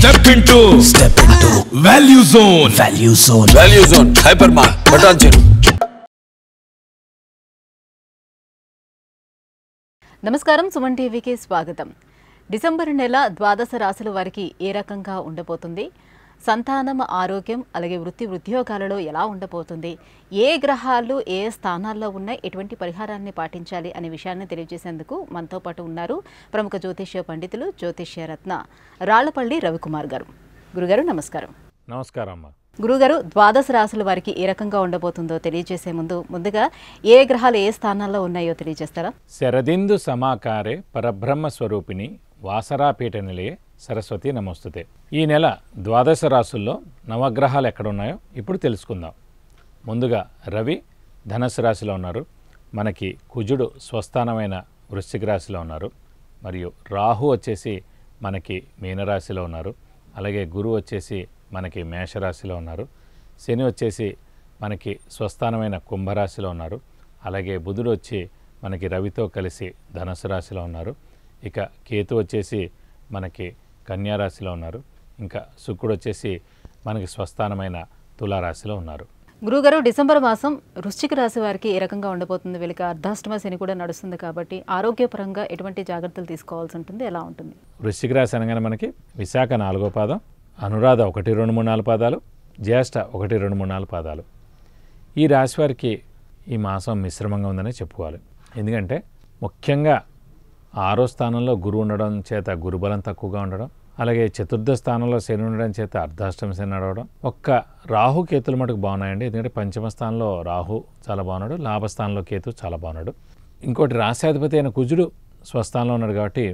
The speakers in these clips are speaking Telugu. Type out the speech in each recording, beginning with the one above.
step into step into value zone value zone value zone hyper mart Patancheru నమస్కారం సుమన్ టీవీకి స్వాగతం డిసెంబర్ నెల ద్వాదశ రాశుల వారికి ఏ రకంగా ఉండబోతుంది సంతానం ఆరోగ్యం అలాగే వృత్తి ఉద్యోగాలలో ఎలా ఉండబోతుంది ఏ గ్రహాలు ఏ స్థానాల్లో ఉన్నాయి ఎటువంటి పరిహారాన్ని పాటించాలి అనే విషయాన్ని తెలియజేసేందుకు మనతో పాటు ఉన్నారు ప్రముఖ జ్యోతిష్య పండితులు రత్న రాళ్లపల్లి రవికుమార్ గారు గురుగారు నమస్కారం నమస్కారం అమ్మా గురుగారు ద్వాదశ రాశుల వారికి ఏ రకంగా ఉండబోతుందో తెలియజేసే ముందు ముందుగా ఏ గ్రహాలు ఏ స్థానాల్లో ఉన్నాయో తెలియజేస్తారా శరదిందు సమాకారే పరబ్రహ్మ స్వరూపిణి వాసరాపీఠ నిలయే సరస్వతి నమోస్తుతే ఈ నెల ద్వాదశ రాసుల్లో నవగ్రహాలు ఎక్కడున్నాయో ఇప్పుడు తెలుసుకుందాం ముందుగా రవి ధనస్సు రాశిలో ఉన్నారు మనకి కుజుడు స్వస్థానమైన వృశ్చిక రాశిలో ఉన్నారు మరియు రాహు వచ్చేసి మనకి మీనరాశిలో ఉన్నారు అలాగే గురువు వచ్చేసి మనకి మేషరాశిలో ఉన్నారు శని వచ్చేసి మనకి స్వస్థానమైన కుంభరాశిలో ఉన్నారు అలాగే బుధుడు వచ్చి మనకి రవితో కలిసి ధనుసు రాశిలో ఉన్నారు ఇక కేతు వచ్చేసి మనకి కన్యారాశిలో ఉన్నారు ఇంకా శుక్రుడు వచ్చేసి మనకి స్వస్థానమైన తులారాశిలో ఉన్నారు గురుగారు డిసెంబర్ మాసం వృశ్చిక రాశి వారికి ఏ రకంగా ఉండబోతుంది వీళ్ళకి అర్ధాష్టమ శని కూడా నడుస్తుంది కాబట్టి ఆరోగ్యపరంగా ఎటువంటి జాగ్రత్తలు తీసుకోవాల్సి ఉంటుంది ఎలా ఉంటుంది వృశ్చిక రాశి అనగానే మనకి విశాఖ నాలుగో పాదం అనురాధ ఒకటి రెండు మూడు నాలుగు పాదాలు జ్యేష్ఠ ఒకటి రెండు మూడు నాలుగు పాదాలు ఈ రాశి వారికి ఈ మాసం మిశ్రమంగా ఉందనే చెప్పుకోవాలి ఎందుకంటే ముఖ్యంగా ఆరో స్థానంలో గురువు ఉండడం చేత గురుబలం తక్కువగా ఉండడం అలాగే చతుర్థ స్థానంలో శని ఉండడం చేత అర్ధాష్టమి శని నడవడం ఒక్క రాహు కేతులు మటుకు బాగున్నాయండి ఎందుకంటే పంచమ స్థానంలో రాహు చాలా బాగున్నాడు లాభస్థానంలో కేతు చాలా బాగున్నాడు ఇంకోటి రాశాధిపతి అయిన కుజుడు స్వస్థానంలో ఉన్నాడు కాబట్టి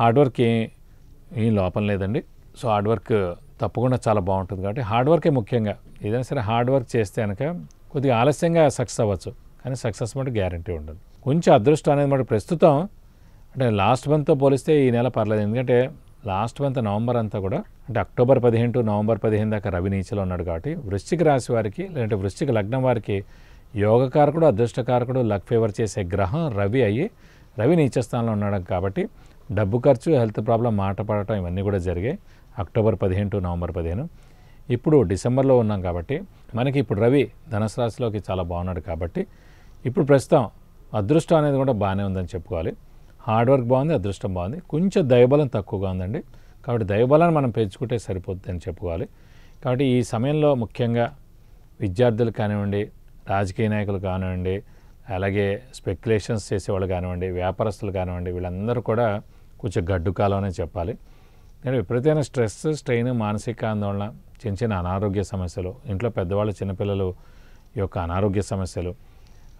హార్డ్ వర్క్ ఏం లోపం లేదండి సో హార్డ్ వర్క్ తప్పకుండా చాలా బాగుంటుంది కాబట్టి హార్డ్ వర్కే ముఖ్యంగా ఏదైనా సరే హార్డ్ వర్క్ చేస్తే కనుక కొద్దిగా ఆలస్యంగా సక్సెస్ అవ్వచ్చు కానీ సక్సెస్ మటు గ్యారంటీ ఉండదు కొంచెం అదృష్టం అనేది మటు ప్రస్తుతం అంటే లాస్ట్ మంత్తో పోలిస్తే ఈ నెల పర్లేదు ఎందుకంటే లాస్ట్ మంత్ నవంబర్ అంతా కూడా అంటే అక్టోబర్ పదిహేను టు నవంబర్ పదిహేను దాకా రవి నీచలో ఉన్నాడు కాబట్టి వృశ్చిక రాశి వారికి లేదంటే వృశ్చిక లగ్నం వారికి యోగకారకుడు అదృష్టకారకుడు లక్ ఫేవర్ చేసే గ్రహం రవి అయ్యి రవి నీచ స్థానంలో ఉన్నాడు కాబట్టి డబ్బు ఖర్చు హెల్త్ ప్రాబ్లం మాట పడటం ఇవన్నీ కూడా జరిగాయి అక్టోబర్ పదిహేను టు నవంబర్ పదిహేను ఇప్పుడు డిసెంబర్లో ఉన్నాం కాబట్టి మనకి ఇప్పుడు రవి ధనుసు రాశిలోకి చాలా బాగున్నాడు కాబట్టి ఇప్పుడు ప్రస్తుతం అదృష్టం అనేది కూడా బాగానే ఉందని చెప్పుకోవాలి హార్డ్ వర్క్ బాగుంది అదృష్టం బాగుంది కొంచెం దయబలం తక్కువగా ఉందండి కాబట్టి దయబలాన్ని మనం పెంచుకుంటే సరిపోద్ది అని చెప్పుకోవాలి కాబట్టి ఈ సమయంలో ముఖ్యంగా విద్యార్థులు కానివ్వండి రాజకీయ నాయకులు కానివ్వండి అలాగే స్పెక్యులేషన్స్ చేసేవాళ్ళు కానివ్వండి వ్యాపారస్తులు కానివ్వండి వీళ్ళందరూ కూడా కొంచెం గడ్డుకాలం అనే చెప్పాలి నేను విపరీతమైన స్ట్రెస్ స్ట్రెయిన్ మానసిక ఆందోళన చిన్న చిన్న అనారోగ్య సమస్యలు ఇంట్లో పెద్దవాళ్ళు చిన్నపిల్లలు యొక్క అనారోగ్య సమస్యలు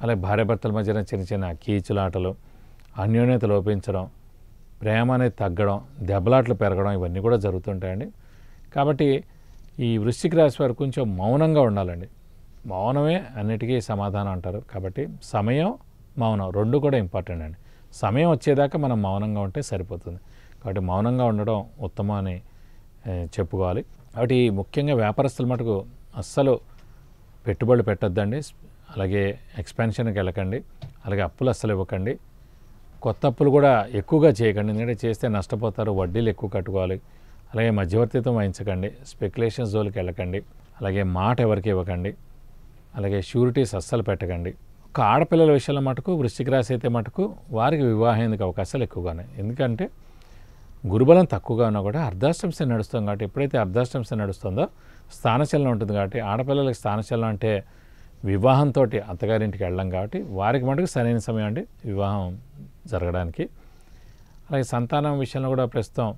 అలాగే భార్యాభర్తల మధ్యన చిన్న చిన్న కీచులాటలు అన్యోన్యత లోపించడం ప్రేమ అనేది తగ్గడం దెబ్బలాట్లు పెరగడం ఇవన్నీ కూడా జరుగుతుంటాయండి కాబట్టి ఈ వృశ్చిక రాశి వారు కొంచెం మౌనంగా ఉండాలండి మౌనమే అన్నిటికీ సమాధానం అంటారు కాబట్టి సమయం మౌనం రెండు కూడా ఇంపార్టెంట్ అండి సమయం వచ్చేదాకా మనం మౌనంగా ఉంటే సరిపోతుంది కాబట్టి మౌనంగా ఉండడం ఉత్తమం అని చెప్పుకోవాలి కాబట్టి ముఖ్యంగా వ్యాపారస్తుల మటుకు అస్సలు పెట్టుబడులు పెట్టద్దండి అలాగే ఎక్స్పెన్షన్కి వెళ్ళకండి అలాగే అప్పులు అస్సలు ఇవ్వకండి కొత్త అప్పులు కూడా ఎక్కువగా చేయకండి ఎందుకంటే చేస్తే నష్టపోతారు వడ్డీలు ఎక్కువ కట్టుకోవాలి అలాగే మధ్యవర్తిత్వం వహించకండి స్పెక్యులేషన్ జోలికి వెళ్ళకండి అలాగే మాట ఎవరికి ఇవ్వకండి అలాగే షూరిటీస్ అస్సలు పెట్టకండి ఒక ఆడపిల్లల విషయంలో మటుకు వృశ్చిక రాశి అయితే మటుకు వారికి వివాహానికి అవకాశాలు ఎక్కువగానే ఎందుకంటే గురుబలం తక్కువగా ఉన్నా కూడా అర్ధాష్టంశ నడుస్తుంది కాబట్టి ఎప్పుడైతే అర్ధాష్టంశ నడుస్తుందో స్థానచలనం ఉంటుంది కాబట్టి ఆడపిల్లలకి స్థానచలనం అంటే వివాహంతో అత్తగారింటికి వెళ్ళాం కాబట్టి వారికి మటుకు సరైన సమయం అండి వివాహం జరగడానికి అలాగే సంతానం విషయంలో కూడా ప్రస్తుతం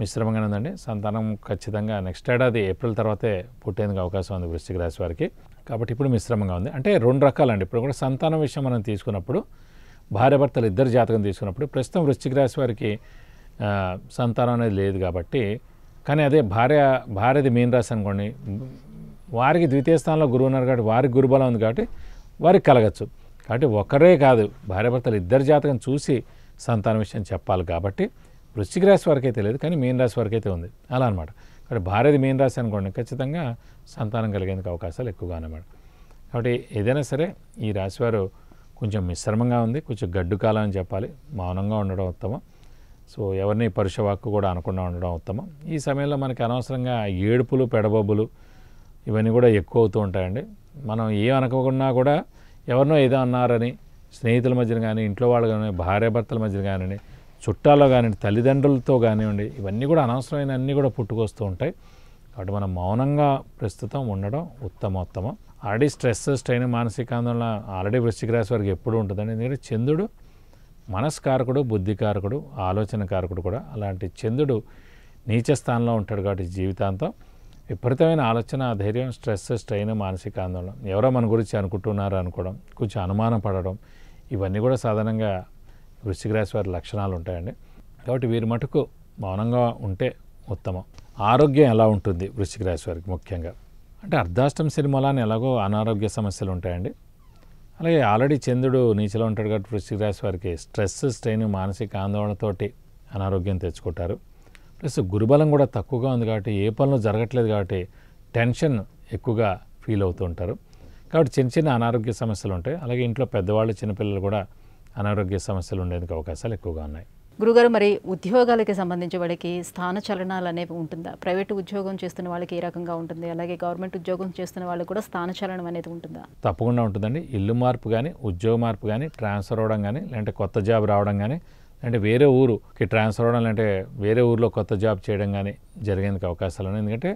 మిశ్రమంగానే ఉందండి సంతానం ఖచ్చితంగా నెక్స్ట్ ఏడాది ఏప్రిల్ తర్వాతే పుట్టేందుకు అవకాశం ఉంది వృష్టికి రాశి వారికి కాబట్టి ఇప్పుడు మిశ్రమంగా ఉంది అంటే రెండు రకాలండి ఇప్పుడు కూడా సంతానం విషయం మనం తీసుకున్నప్పుడు భార్యాభర్తలు ఇద్దరు జాతకం తీసుకున్నప్పుడు ప్రస్తుతం వృష్టికి రాశి వారికి సంతానం అనేది లేదు కాబట్టి కానీ అదే భార్య భార్యది మీన్ రాశి అనుకోండి వారికి ద్వితీయ స్థానంలో గురువు ఉన్నారు కాబట్టి వారికి గురుబలం ఉంది కాబట్టి వారికి కలగచ్చు కాబట్టి ఒకరే కాదు భార్యాభర్తలు ఇద్దరు జాతకం చూసి సంతాన విషయం చెప్పాలి కాబట్టి వృశ్చిక రాశి వరకు అయితే లేదు కానీ మీన రాశి వరకు అయితే ఉంది అలా అనమాట కాబట్టి భార్యది మీన రాశి అనుకోండి ఖచ్చితంగా సంతానం కలిగేందుకు అవకాశాలు ఎక్కువగా అనమాట కాబట్టి ఏదైనా సరే ఈ రాశివారు కొంచెం మిశ్రమంగా ఉంది కొంచెం గడ్డు కాలం అని చెప్పాలి మౌనంగా ఉండడం ఉత్తమం సో ఎవరిని పరుషవాక్కు కూడా అనకుండా ఉండడం ఉత్తమం ఈ సమయంలో మనకి అనవసరంగా ఏడుపులు పెడబొబ్బులు ఇవన్నీ కూడా ఎక్కువ అవుతూ ఉంటాయండి మనం ఏమనుకోకుండా కూడా ఎవరినో ఏదో అన్నారని స్నేహితుల మధ్యన కానీ ఇంట్లో వాళ్ళు కానీ భార్యాభర్తల మధ్యన కానివ్వండి చుట్టాల్లో కానివ్వండి తల్లిదండ్రులతో కానివ్వండి ఇవన్నీ కూడా అనవసరమైన అన్నీ కూడా పుట్టుకొస్తూ ఉంటాయి కాబట్టి మనం మౌనంగా ప్రస్తుతం ఉండడం ఉత్తమోత్తమం ఆల్రెడీ స్ట్రెస్ స్ట్రైన్ మానసిక ఆందోళన ఆల్రెడీ వృశ్చిక రాశి వారికి ఎప్పుడు ఉంటుందండి ఎందుకంటే చంద్రుడు మనస్కారకుడు బుద్ధికారకుడు కారకుడు కూడా అలాంటి చంద్రుడు నీచ స్థానంలో ఉంటాడు కాబట్టి జీవితాంతం విపరీతమైన ఆలోచన ధైర్యం స్ట్రెస్ స్ట్రెయిన్ మానసిక ఆందోళన ఎవరో మన గురించి అనుకుంటున్నారు అనుకోవడం కొంచెం అనుమానం పడడం ఇవన్నీ కూడా సాధారణంగా వృశ్చిక రాశి వారి లక్షణాలు ఉంటాయండి కాబట్టి వీరి మటుకు మౌనంగా ఉంటే ఉత్తమం ఆరోగ్యం ఎలా ఉంటుంది వృశ్చిక రాశి వారికి ముఖ్యంగా అంటే అర్ధాష్టం సినిమాలని ఎలాగో అనారోగ్య సమస్యలు ఉంటాయండి అలాగే ఆల్రెడీ చంద్రుడు నీచలో ఉంటాడు కాబట్టి వృశ్చిక రాశి వారికి స్ట్రెస్ స్ట్రెయిన్ మానసిక ఆందోళనతోటి అనారోగ్యం తెచ్చుకుంటారు ప్లస్ గురుబలం కూడా తక్కువగా ఉంది కాబట్టి ఏ పనులు జరగట్లేదు కాబట్టి టెన్షన్ ఎక్కువగా ఫీల్ అవుతూ ఉంటారు కాబట్టి చిన్న చిన్న అనారోగ్య సమస్యలు ఉంటాయి అలాగే ఇంట్లో పెద్దవాళ్ళు చిన్నపిల్లలు కూడా అనారోగ్య సమస్యలు ఉండేందుకు అవకాశాలు ఎక్కువగా ఉన్నాయి గురుగారు మరి ఉద్యోగాలకి సంబంధించి వాళ్ళకి స్థాన చలనాలు అనేవి ఉంటుందా ప్రైవేట్ ఉద్యోగం చేస్తున్న వాళ్ళకి ఏ రకంగా ఉంటుంది అలాగే గవర్నమెంట్ ఉద్యోగం చేస్తున్న వాళ్ళకి కూడా స్థాన చలనం అనేది ఉంటుందా తప్పకుండా ఉంటుందండి ఇల్లు మార్పు కానీ ఉద్యోగ మార్పు కానీ ట్రాన్స్ఫర్ అవ్వడం కానీ లేదంటే కొత్త జాబ్ రావడం కానీ అంటే వేరే ఊరుకి ట్రాన్స్ఫర్ అవ్వడం అంటే వేరే ఊరిలో కొత్త జాబ్ చేయడం కానీ జరిగేందుకు అవకాశాలు ఉన్నాయి ఎందుకంటే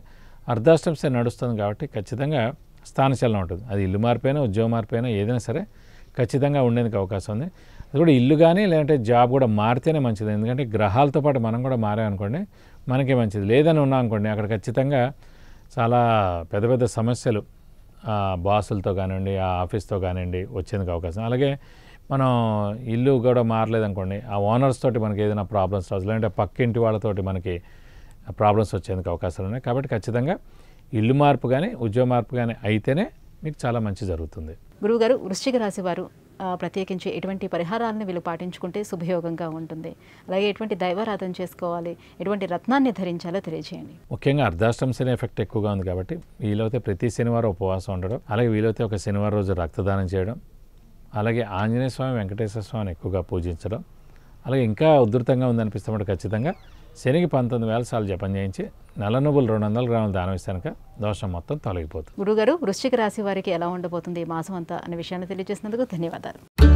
అర్ధాష్టంసే నడుస్తుంది కాబట్టి ఖచ్చితంగా స్థానచలనం ఉంటుంది అది ఇల్లు మారిపోయినా ఉద్యోగం మారిపోయినా ఏదైనా సరే ఖచ్చితంగా ఉండేందుకు అవకాశం ఉంది అది కూడా ఇల్లు కానీ లేదంటే జాబ్ కూడా మారితేనే మంచిది ఎందుకంటే గ్రహాలతో పాటు మనం కూడా మారామనుకోండి మనకే మంచిది లేదని ఉన్నాం అనుకోండి అక్కడ ఖచ్చితంగా చాలా పెద్ద పెద్ద సమస్యలు బాసులతో కానివ్వండి ఆ ఆఫీస్తో కానివ్వండి వచ్చేందుకు అవకాశం అలాగే మనం ఇల్లు కూడా మారలేదనుకోండి ఆ ఓనర్స్ తోటి మనకి ఏదైనా ప్రాబ్లమ్స్ రావచ్చు లేదంటే పక్కింటి వాళ్ళతోటి మనకి ప్రాబ్లమ్స్ వచ్చేందుకు అవకాశాలు ఉన్నాయి కాబట్టి ఖచ్చితంగా ఇల్లు మార్పు కానీ ఉద్యోగ మార్పు కానీ అయితేనే మీకు చాలా మంచి జరుగుతుంది గురువుగారు వృశ్చిక రాశి వారు ప్రత్యేకించి ఎటువంటి పరిహారాలను వీళ్ళు పాటించుకుంటే శుభయోగంగా ఉంటుంది అలాగే ఎటువంటి దైవారాధన చేసుకోవాలి ఎటువంటి రత్నాన్ని ధరించాలో తెలియజేయండి ముఖ్యంగా అర్ధాష్టం శని ఎఫెక్ట్ ఎక్కువగా ఉంది కాబట్టి వీలైతే ప్రతి శనివారం ఉపవాసం ఉండడం అలాగే వీలైతే ఒక శనివారం రోజు రక్తదానం చేయడం అలాగే ఆంజనేయ స్వామి వెంకటేశ్వర స్వామిని ఎక్కువగా పూజించడం అలాగే ఇంకా ఉధృతంగా ఉందనిపిస్తామంటే ఖచ్చితంగా శనికి పంతొమ్మిది వేల సార్లు జపం చేయించి నెల నువ్వులు రెండు వందల గ్రాములు దానం ఇస్తానుక దోషం మొత్తం తొలగిపోతుంది గురుగారు వృశ్చిక రాశి వారికి ఎలా ఉండబోతుంది ఈ మాసం అంతా అనే విషయాన్ని తెలియజేసినందుకు ధన్యవాదాలు